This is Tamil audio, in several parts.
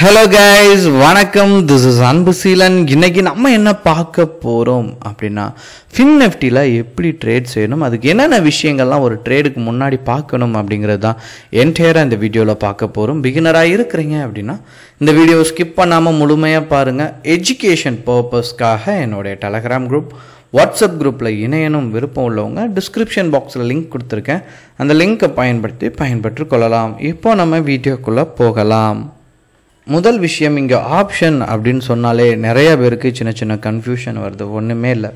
ஹலோ கைஸ் வணக்கம் திஸ் இஸ் அன்பு சீலன் இன்றைக்கி நம்ம என்ன பார்க்க போகிறோம் அப்படின்னா ஃபின் நெஃப்டியில் எப்படி ட்ரேட் செய்யணும் அதுக்கு என்னென்ன விஷயங்கள்லாம் ஒரு ட்ரேடுக்கு முன்னாடி பார்க்கணும் அப்படிங்கிறது தான் என்டையராக இந்த வீடியோவில் பார்க்க போகிறோம் பிகினராக இருக்கிறீங்க அப்படின்னா இந்த வீடியோ ஸ்கிப் பண்ணாமல் முழுமையாக பாருங்கள் எஜுகேஷன் பர்பஸ்க்காக என்னுடைய டெலகிராம் குரூப் வாட்ஸ்அப் குரூப்பில் இணையனும் விருப்பம் உள்ளவங்க டிஸ்கிரிப்ஷன் பாக்ஸில் லிங்க் கொடுத்துருக்கேன் அந்த லிங்க்கை பயன்படுத்தி பயன்பெற்று கொள்ளலாம் இப்போ நம்ம வீடியோக்குள்ளே போகலாம் முதல் விஷயம் இங்கே ஆப்ஷன் அப்படின்னு சொன்னாலே நிறைய பேருக்கு சின்ன சின்ன கன்ஃபியூஷன் வருது ஒன்றுமே இல்லை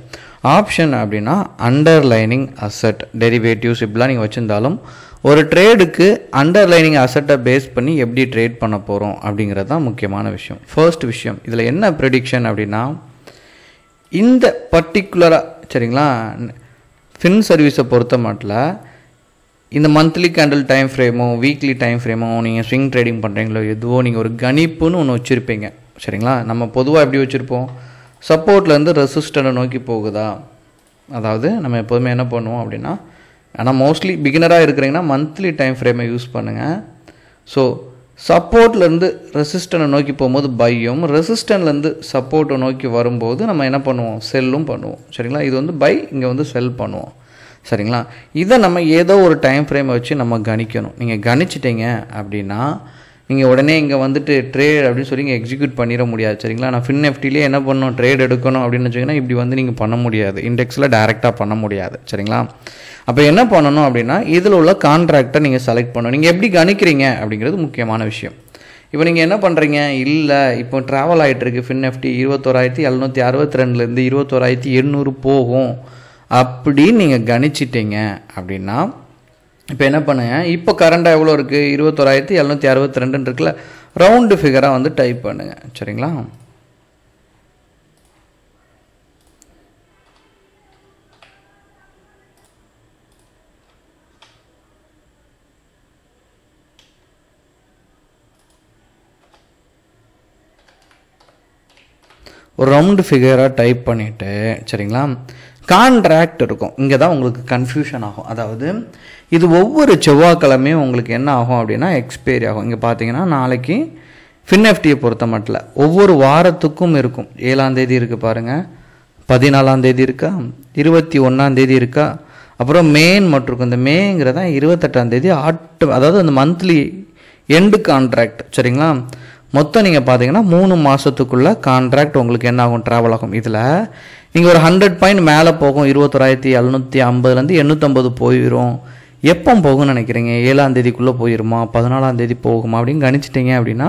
ஆப்ஷன் அப்படின்னா அண்டர்லைனிங் அசட் டெரிவேட்டிவ்ஸ் இப்படிலாம் நீங்கள் வச்சுருந்தாலும் ஒரு ட்ரேடுக்கு அண்டர்லைனிங் அசட்டை பேஸ் பண்ணி எப்படி ட்ரேட் பண்ண போகிறோம் அப்படிங்கிறது தான் முக்கியமான விஷயம் ஃபர்ஸ்ட் விஷயம் இதில் என்ன ப்ரெடிக்ஷன் அப்படின்னா இந்த பர்டிகுலராக சரிங்களா ஃபின் சர்வீஸை பொறுத்த மட்டும் இந்த மந்த்லி கேண்டில் டைம் ஃப்ரேமோ வீக்லி டைம் ஃப்ரேமோ நீங்கள் ஸ்விங் ட்ரேடிங் பண்ணுறீங்களோ எதுவோ நீங்கள் ஒரு கணிப்புன்னு ஒன்று வச்சுருப்பீங்க சரிங்களா நம்ம பொதுவாக எப்படி வச்சுருப்போம் சப்போர்ட்லேருந்து ரெசிஸ்டண்டை நோக்கி போகுதா அதாவது நம்ம எப்போதுமே என்ன பண்ணுவோம் அப்படின்னா ஆனால் மோஸ்ட்லி பிகினராக இருக்கிறீங்கன்னா மந்த்லி டைம் ஃப்ரேமை யூஸ் பண்ணுங்கள் ஸோ சப்போர்ட்லேருந்து ரெசிஸ்டனை நோக்கி போகும்போது பையும் ரெசிஸ்டன்லேருந்து சப்போர்ட்டை நோக்கி வரும்போது நம்ம என்ன பண்ணுவோம் செல்லும் பண்ணுவோம் சரிங்களா இது வந்து பை இங்கே வந்து செல் பண்ணுவோம் சரிங்களா இதை நம்ம ஏதோ ஒரு டைம் ஃப்ரேமை வச்சு நம்ம கணிக்கணும் நீங்கள் கணிச்சிட்டிங்க அப்படின்னா நீங்கள் உடனே இங்கே வந்துட்டு ட்ரேட் அப்படின்னு சொல்லி இங்கே எக்ஸிக்யூட் பண்ணிட முடியாது சரிங்களா நான் ஃபின் எஃப்டிலே என்ன பண்ணணும் ட்ரேட் எடுக்கணும் அப்படின்னு வச்சிங்கன்னா இப்படி வந்து நீங்கள் பண்ண முடியாது இண்டெக்ஸில் டேரெக்டாக பண்ண முடியாது சரிங்களா அப்போ என்ன பண்ணணும் அப்படின்னா இதில் உள்ள கான்ட்ராக்டை நீங்கள் செலக்ட் பண்ணணும் நீங்கள் எப்படி கணிக்கிறீங்க அப்படிங்கிறது முக்கியமான விஷயம் இப்போ நீங்கள் என்ன பண்ணுறீங்க இல்லை இப்போ ட்ராவல் ஆகிட்டுருக்கு ஃபின் எஃப்டி இருபத்தோராயிரத்தி எழுநூற்றி அறுபத்தி ரெண்டுலேருந்து இருபத்தோராயிரத்தி எண்ணூறு போகும் அப்படின்னு நீங்கள் கணிச்சிட்டிங்க அப்படின்னா இப்போ என்ன பண்ணுங்க இப்போ கரண்டாக எவ்வளோ இருக்குது இருபத்தோராயிரத்தி எழுநூற்றி அறுபத்தி ரெண்டுன்னு இருக்குல்ல ரவுண்டு ஃபிகராக வந்து டைப் பண்ணுங்கள் சரிங்களா ஒரு ரவுண்டு ஃபிகராக டைப் பண்ணிவிட்டு சரிங்களா கான்ட்ராக்ட் இருக்கும் இங்கே தான் உங்களுக்கு கன்ஃபியூஷன் ஆகும் அதாவது இது ஒவ்வொரு செவ்வாய்க்கிழமையும் உங்களுக்கு என்ன ஆகும் அப்படின்னா எக்ஸ்பைரி ஆகும் இங்கே பார்த்தீங்கன்னா நாளைக்கு ஃபின்எஃப்டியை பொறுத்த மட்டில் ஒவ்வொரு வாரத்துக்கும் இருக்கும் ஏழாந்தேதி இருக்குது பாருங்கள் பதினாலாந்தேதி இருக்கா இருபத்தி ஒன்றாந்தேதி இருக்கா அப்புறம் மேன் மற்றும் இந்த மேங்கிறதான் இருபத்தெட்டாந்தேதி ஆட்டு அதாவது அந்த மந்த்லி எண்டு கான்ட்ராக்ட் சரிங்களா மொத்தம் நீங்கள் பார்த்தீங்கன்னா மூணு மாதத்துக்குள்ளே கான்ட்ராக்ட் உங்களுக்கு என்ன ஆகும் ட்ராவல் ஆகும் இதில் நீங்கள் ஒரு ஹண்ட்ரட் பாயிண்ட் மேலே போகும் இருபத்தொராயிரத்தி எழுநூற்றி ஐம்பதுலேருந்து எண்ணூற்றம்பது போயிடும் எப்போ போகும்னு நினைக்கிறீங்க ஏழாம் தேதிக்குள்ளே போயிருமா பதினாலாம் தேதி போகுமா அப்படின்னு கணிச்சிட்டிங்க அப்படின்னா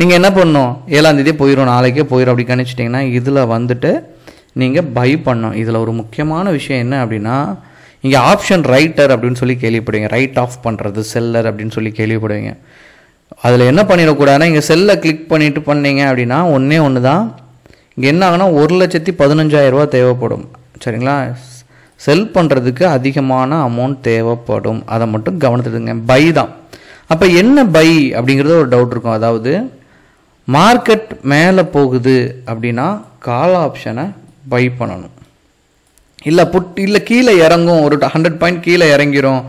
நீங்கள் என்ன பண்ணும் ஏழாம் தேதி போயிடும் நாளைக்கே போயிடும் அப்படி கணிச்சிட்டிங்கன்னா இதில் வந்துட்டு நீங்கள் பை பண்ணும் இதில் ஒரு முக்கியமான விஷயம் என்ன அப்படின்னா இங்கே ஆப்ஷன் ரைட்டர் அப்படின்னு சொல்லி கேள்விப்படுவீங்க ரைட் ஆஃப் பண்ணுறது செல்லர் அப்படின்னு சொல்லி கேள்விப்படுவீங்க அதில் என்ன பண்ணிடக்கூடாதுன்னா இங்கே செல்லை கிளிக் பண்ணிவிட்டு பண்ணீங்க அப்படின்னா ஒன்றே ஒன்று தான் இங்கே என்ன ஆகுனா ஒரு லட்சத்தி பதினஞ்சாயிரரூபா தேவைப்படும் சரிங்களா செல் பண்ணுறதுக்கு அதிகமான அமௌண்ட் தேவைப்படும் அதை மட்டும் கவனத்துடுங்க பை தான் அப்போ என்ன பை அப்படிங்கிறது ஒரு டவுட் இருக்கும் அதாவது மார்க்கெட் மேலே போகுது அப்படின்னா கால் ஆப்ஷனை பை பண்ணணும் இல்லை புட் இல்லை கீழே இறங்கும் ஒரு ஹண்ட்ரட் பாயிண்ட் கீழே இறங்கிரும்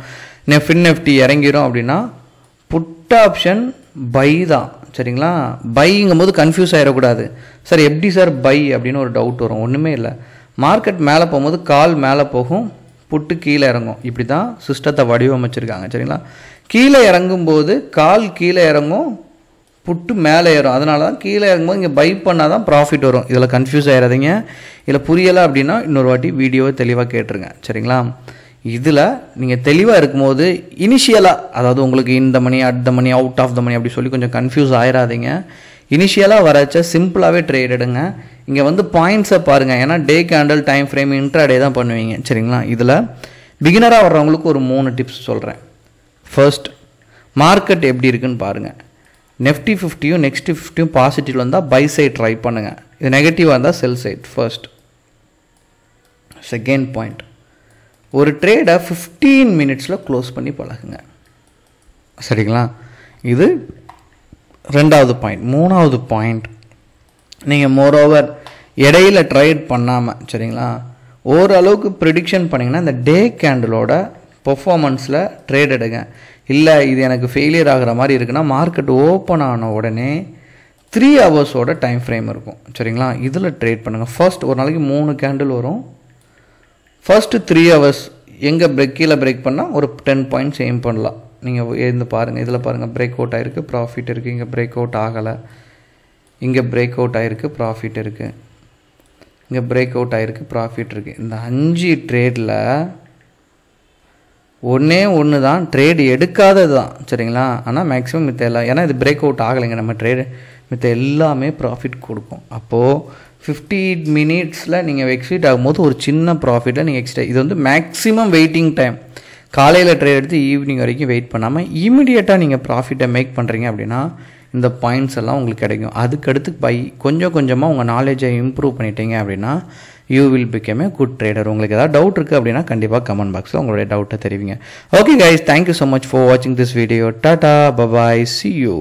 நெஃபின் நெஃப்டி இறங்கிரும் அப்படின்னா ஃபஸ்ட் ஆப்ஷன் பை தான் சரிங்களா பைங்கும் போது கன்ஃபியூஸ் ஆகிடக்கூடாது சார் எப்படி சார் பை அப்படின்னு ஒரு டவுட் வரும் ஒன்றுமே இல்லை மார்க்கெட் மேலே போகும்போது கால் மேலே போகும் புட்டு கீழே இறங்கும் இப்படி தான் சிஸ்டத்தை வடிவமைச்சிருக்காங்க சரிங்களா கீழே இறங்கும்போது கால் கீழே இறங்கும் புட்டு மேலே ஏறும் அதனால தான் கீழே இறங்கும்போது இங்கே பை பண்ணால் தான் ப்ராஃபிட் வரும் இதில் கன்ஃபியூஸ் ஆகிடாதீங்க இதில் புரியலை அப்படின்னா இன்னொரு வாட்டி வீடியோவை தெளிவாக கேட்டுருங்க சரிங்களா இதில் நீங்கள் தெளிவாக இருக்கும்போது இனிஷியலாக அதாவது உங்களுக்கு இந்த money at the money out of the money அப்படி சொல்லி கொஞ்சம் கன்ஃபியூஸ் ஆயிடாதீங்க இனிஷியலாக வரச்ச சிம்பிளாகவே ட்ரேட் எடுங்க இங்கே வந்து பாயிண்ட்ஸை பாருங்கள் ஏன்னா day candle time frame intraday தான் பண்ணுவீங்க சரிங்களா இதில் பிகினராக வர்றவங்களுக்கு ஒரு மூணு டிப்ஸ் சொல்கிறேன் ஃபர்ஸ்ட் மார்க்கெட் எப்படி இருக்குன்னு பாருங்கள் நெஃப்டி ஃபிஃப்டியும் நெக்ஸ்ட் ஃபிஃப்டியும் பாசிட்டிவ் வந்தால் பை சைட் ட்ரை பண்ணுங்கள் இது நெகட்டிவாக இருந்தால் sell side first second point ஒரு ட்ரேடை ஃபிஃப்டீன் மினிட்ஸில் க்ளோஸ் பண்ணி பழகுங்க சரிங்களா இது ரெண்டாவது பாயிண்ட் மூணாவது பாயிண்ட் நீங்கள் மோரோவர் இடையில ட்ரேட் பண்ணாமல் சரிங்களா ஓரளவுக்கு ப்ரிடிக்ஷன் பண்ணிங்கன்னா இந்த டே கேண்டிலோட பர்ஃபாமன்ஸில் ட்ரேட் எடுங்க இல்லை இது எனக்கு ஃபெயிலியர் ஆகிற மாதிரி இருக்குன்னா மார்க்கெட் ஓப்பன் ஆன உடனே த்ரீ ஹவர்ஸோட டைம் ஃப்ரேம் இருக்கும் சரிங்களா இதில் ட்ரேட் பண்ணுங்கள் ஃபர்ஸ்ட் ஒரு நாளைக்கு மூணு கேண்டில் வரும் ஃபஸ்ட்டு த்ரீ ஹவர்ஸ் எங்கே பிரேக் கீழே பிரேக் பண்ணால் ஒரு டென் பாயிண்ட்ஸ் எய்ம் பண்ணலாம் நீங்கள் இருந்து பாருங்கள் இதில் பாருங்கள் பிரேக் அவுட் ஆகிருக்கு ப்ராஃபிட் இருக்குது இங்கே பிரேக் அவுட் ஆகலை இங்கே பிரேக் அவுட் ஆகிருக்கு ப்ராஃபிட் இருக்குது இங்கே பிரேக் அவுட் ஆகிருக்கு ப்ராஃபிட் இருக்குது இந்த அஞ்சு ட்ரேடில் ஒன்றே ஒன்று தான் ட்ரேடு எடுக்காதது தான் சரிங்களா ஆனால் மேக்ஸிமம் மித்த எல்லாம் ஏன்னா இது பிரேக் அவுட் ஆகலைங்க நம்ம ட்ரேடு மித்த எல்லாமே ப்ராஃபிட் கொடுக்கும் அப்போது ஃபிஃப்டி மினிட்ஸில் நீங்கள் எக்ஸிட் ஆகும்போது ஒரு சின்ன ப்ராஃபிட்டை நீங்கள் எக்ஸ்ட்ரா இது வந்து மேக்ஸிமம் வெயிட்டிங் டைம் காலையில் ட்ரே எடுத்து ஈவினிங் வரைக்கும் வெயிட் பண்ணாமல் இமீடியட்டாக நீங்கள் ப்ராஃபிட்டை மேக் பண்ணுறீங்க அப்படின்னா இந்த பாயிண்ட்ஸ் எல்லாம் உங்களுக்கு கிடைக்கும் அதுக்கடுத்து பை கொஞ்சம் கொஞ்சமாக உங்கள் நாலேஜை இம்ப்ரூவ் பண்ணிட்டீங்க அப்படின்னா you will become a good trader உங்களுக்கு ஏதாவது டவுட் இருக்குது அப்படின்னா கண்டிப்பாக கமெண்ட் பாக்ஸில் உங்களுடைய டவுட்டை தெரிவிங்க okay guys thank you so much for வாட்சிங் this video tata bye bye see you